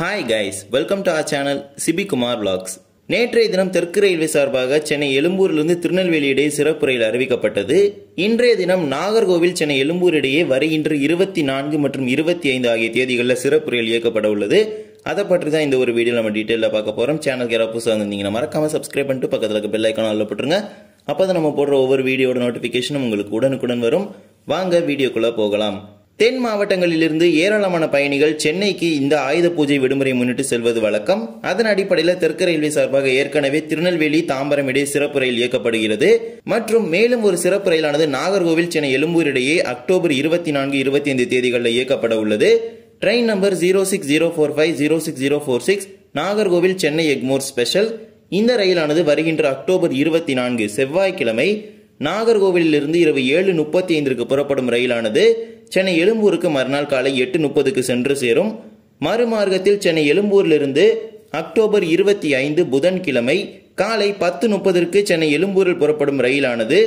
hi guys welcome to our channel CB Kumar blogs நேற்றைய தினம் தெற்கு ரயில்வே சார்பாக சென்னை எழும்பூரிலிருந்து திருநெல்வேலி இடையே சிறப்பு ரயில் அறிவிக்கப்பட்டது இன்றைய தினம் நாகர்கோவில் சென்னை எழும்பூர் இடையே வருகின்ற இருபத்தி நான்கு மற்றும் இருபத்தி ஐந்து ஆகிய தேதிகளில் சிறப்பு ரயில் இயக்கப்பட உள்ளது அதை பற்றி தான் இந்த ஒரு வீடியோ நம்ம டீட்டெயிலாக பார்க்க போகிறோம் சேனல் யாராவது புதுசாக வந்திருந்தீங்கன்னா மறக்காமல் சப்ஸ்கிரைப் பண்ணிட்டு பக்கத்தில் இருக்க பெல் ஐக்கான அதில் போட்டுருங்க அப்போ தான் நம்ம போடுற ஒவ்வொரு வீடியோட நோட்டிஃபிகேஷனும் உங்களுக்கு உடனுக்குடன் வரும் வாங்க வீடியோக்குள்ளே போகலாம் தென் மாவட்டங்களிலிருந்து ஏராளமான பயணிகள் சென்னைக்கு இந்த ஆயுத பூஜை விடுமுறை முன்னிட்டு செல்வது வழக்கம் அதன் அடிப்படையில் தெற்கு ரயில்வே சார்பாக ஏற்கனவே திருநெல்வேலி தாம்பரம் இடையே சிறப்பு ரயில் இயக்கப்படுகிறது மற்றும் மேலும் ஒரு சிறப்பு ரயிலானது நாகர்கோவில் சென்னை எழும்பூர் இடையே அக்டோபர் இருபத்தி நான்கு இருபத்தி ஐந்து தேதிகளில் இயக்கப்பட உள்ளது train number zero six zero four five zero six zero four six Nagercoil Chennai Egmore special இந்த ரயிலானது வருகின்ற அக்டோபர் இருபத்தி நான்கு செவ்வாய்க்கிழமை நாகர்கோவிலிருந்து இரவு ஏழு முப்பத்தி ஐந்திற்கு புறப்படும் ரயிலானது சென்னை எழும்பூருக்கு மறுநாள் காலை எட்டு முப்பதுக்கு சென்று சேரும் மறுமார்க்கத்தில் சென்னை எழும்பூரிலிருந்து அக்டோபர் இருபத்தி ஐந்து புதன்கிழமை காலை பத்து முப்பதற்கு சென்னை எழும்பூரில் புறப்படும் ரயிலானது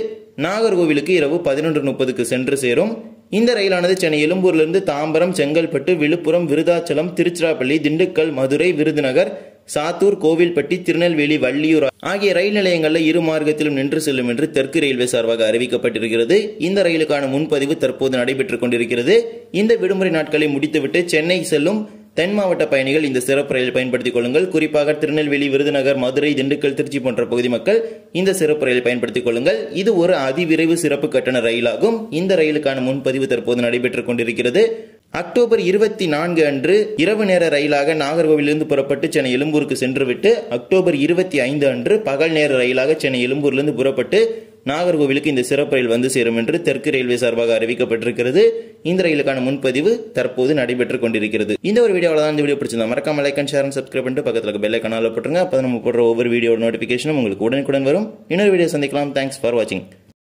நாகர்கோவிலுக்கு இரவு பதினொன்று முப்பதுக்கு சென்று சேரும் இந்த ரயிலானது சென்னை எழும்பூரிலிருந்து தாம்பரம் செங்கல்பட்டு விழுப்புரம் விருதாச்சலம் திருச்சிராப்பள்ளி திண்டுக்கல் மதுரை விருதுநகர் சாத்தூர் கோவில்பட்டி திருநெல்வேலி வள்ளியூர் ஆகிய ரயில் நிலையங்களில் இரு மார்க்கத்திலும் நின்று செல்லும் என்று தெற்கு ரயில்வே சார்பாக அறிவிக்கப்பட்டிருக்கிறது இந்த ரயிலுக்கான முன்பதிவு தற்போது நடைபெற்றுக் கொண்டிருக்கிறது இந்த விடுமுறை நாட்களை முடித்துவிட்டு சென்னை செல்லும் தென் மாவட்ட பயணிகள் இந்த சிறப்பு ரயில் பயன்படுத்திக் கொள்ளுங்கள் குறிப்பாக திருநெல்வேலி விருதுநகர் மதுரை திண்டுக்கல் திருச்சி போன்ற பகுதி மக்கள் இந்த சிறப்பு ரயில் பயன்படுத்திக் கொள்ளுங்கள் இது ஒரு அதிவிரைவு சிறப்பு கட்டண ரயிலாகும் இந்த ரயிலுக்கான முன்பதிவு தற்போது நடைபெற்றுக் கொண்டிருக்கிறது அக்டோபர் இருபத்தி நான்கு அன்று இரவு நேர ரயிலாக நாகர்கோவிலிருந்து புறப்பட்டு சென்னை எழும்பூருக்கு சென்றுவிட்டு அக்டோபர் இருபத்தி ஐந்து அன்று பகல் நேர ரயிலாக சென்னை எழும்பூர்லேருந்து புறப்பட்டு நாகர்கோவிலுக்கு இந்த சிறப்பு ரயில் வந்து சேரும் என்று தெற்கு ரயில்வே சார்பாக அறிவிக்கப்பட்டிருக்கிறது இந்த ரயிலுக்கான முன்பதிவு தற்போது நடைபெற்றுக் கொண்டிருக்கிறது இந்த ஒரு வீடியோவில் தான் இந்த வீடியோ பிடிச்சிருந்தா மறக்காம like and share and subscribe பண்ணிட்டு பக்கத்தில் பெல் போட்டுருங்க அப்போ நம்ம போடுற ஒவ்வொரு வீடியோ நோட்டிஃபிகேஷனும் உங்களுக்கு உடனுக்குடன் வரும் இன்னொரு வீடியோ சந்திக்கலாம் தேங்க்ஸ் ஃபார் வாட்சிங்